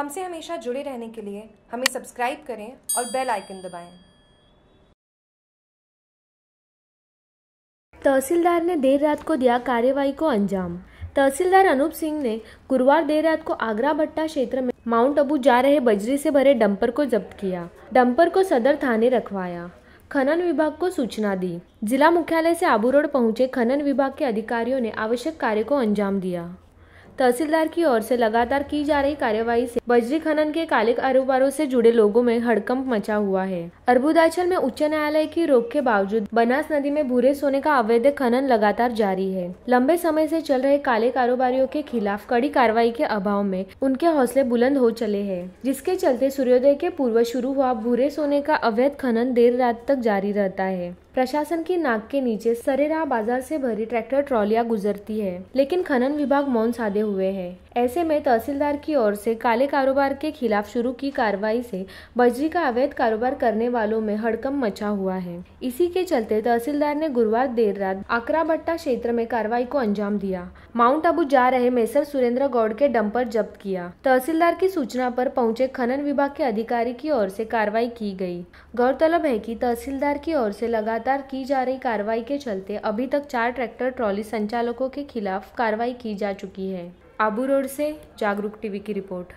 हमसे हमेशा जुड़े रहने के लिए हमें सब्सक्राइब करें और बेल आइकन दबाएं। तहसीलदार ने देर रात को दिया कार्यवाही को अंजाम तहसीलदार अनूप सिंह ने गुरुवार देर रात को आगरा भट्टा क्षेत्र में माउंट अबू जा रहे बजरी से भरे डंपर को जब्त किया डंपर को सदर थाने रखवाया खनन विभाग को सूचना दी जिला मुख्यालय से आबू रोड पहुंचे खनन विभाग के अधिकारियों ने आवश्यक कार्य को अंजाम दिया तहसीलदार की ओर से लगातार की जा रही कार्यवाही से बजरी खनन के काले कारोबारों से जुड़े लोगों में हड़कंप मचा हुआ है अर्बुदाचल में उच्च न्यायालय की रोक के बावजूद बनास नदी में भूरे सोने का अवैध खनन लगातार जारी है लंबे समय से चल रहे काले कारोबारियों के खिलाफ कड़ी कार्रवाई के अभाव में उनके हौसले बुलंद हो चले हैं जिसके चलते सूर्योदय के पूर्व शुरू हुआ भूरे सोने का अवैध खनन देर रात तक जारी रहता है प्रशासन की नाक के नीचे सरेराह बाजार से भरी ट्रैक्टर ट्रॉलियां गुजरती है लेकिन खनन विभाग मौन साधे हुए है ऐसे में तहसीलदार की ओर से काले कारोबार के खिलाफ शुरू की कार्रवाई से बजरी का अवैध कारोबार करने वालों में हड़कम मचा हुआ है इसी के चलते तहसीलदार ने गुरुवार देर रात आकरा भट्टा क्षेत्र में कार्रवाई को अंजाम दिया माउंट आबू जा रहे मेसर सुरेंद्र गौड़ के डंपर जब्त किया तहसीलदार की सूचना पर पहुंचे खनन विभाग के अधिकारी की ओर से कार्रवाई की गई गौरतलब है कि तहसीलदार की ओर से लगा लगातार की जा रही कार्रवाई के चलते अभी तक चार ट्रैक्टर ट्रॉली संचालकों के खिलाफ कार्रवाई की जा चुकी है आबू रोड से जागरूक टीवी की रिपोर्ट